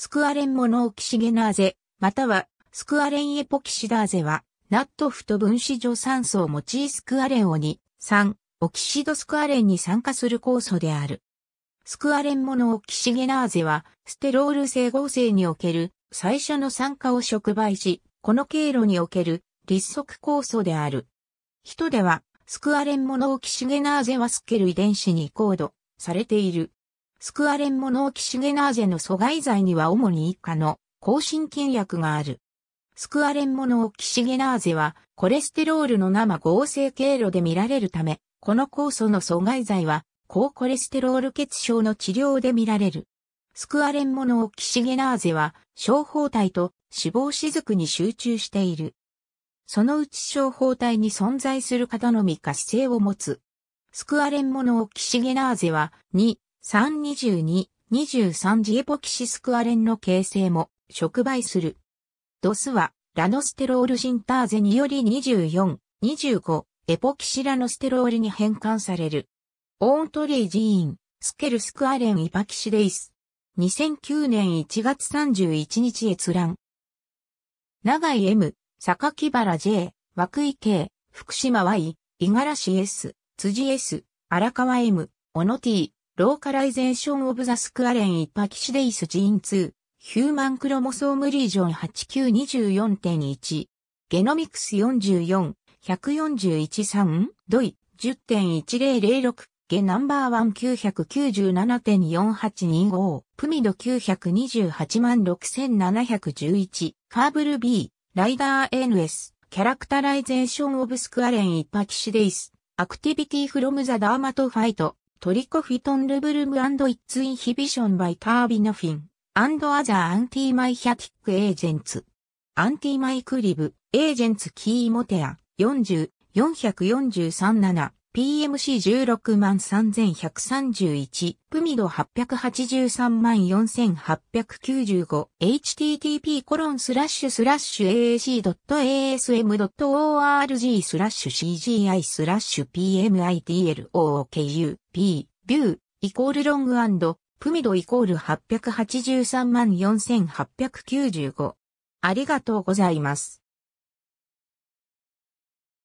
スクアレンモノオキシゲナーゼ、またはスクアレンエポキシダーゼは、ナットフト分子除酸素を用いスクアレンを2、3、オキシドスクアレンに酸化する酵素である。スクアレンモノオキシゲナーゼは、ステロール整合性における最初の酸化を触媒し、この経路における立足酵素である。人では、スクアレンモノオキシゲナーゼはスケル遺伝子にコードされている。スクアレンモノオキシゲナーゼの阻害剤には主に以下の抗心菌薬がある。スクアレンモノオキシゲナーゼはコレステロールの生合成経路で見られるため、この酵素の阻害剤は高コレステロール血症の治療で見られる。スクアレンモノオキシゲナーゼは、小胞体と脂肪雫に集中している。そのうち小胞体に存在する方のみ活姿勢を持つ。スクアレンモノオキシゲナーゼは、2、322、23ジエポキシスクアレンの形成も触媒する。ドスはラノステロールシンターゼにより24、25、エポキシラノステロールに変換される。オーントリージーン、スケルスクアレンイパキシデイス。2009年1月31日閲覧。長井 M、坂木原 J、涌井 K、福島 Y、五十嵐 S、辻 S、荒川 M、小野 T、ローカライゼーションオブザスクアレン一パキシデイスジーン2、ヒューマンクロモソームリージョン8924.1、ゲノミクス44、141.3、ドイ、10.1006、ゲナンバーワン9 9 7 4 8 2 5プミド928万6711、カーブル B、ライダー NS、キャラクタライゼーションオブスクアレン一パキシデイス、アクティビティフロムザダーマトファイト、トリコフィトンルブルムイッツインヒビションバイタービノフィン、アンドアザーアンティマイヒャティックエージェンツ。アンティマイクリブ、エージェンツキーモテア、40、443-7。PMC16 万3131、プミド883万4895、http コロンスラッシュスラッシュ aac.asm.org スラッシュ cgi スラッシュ pmitlokup、ビュー、イコールロングプミドイコール883万4895。ありがとうございます。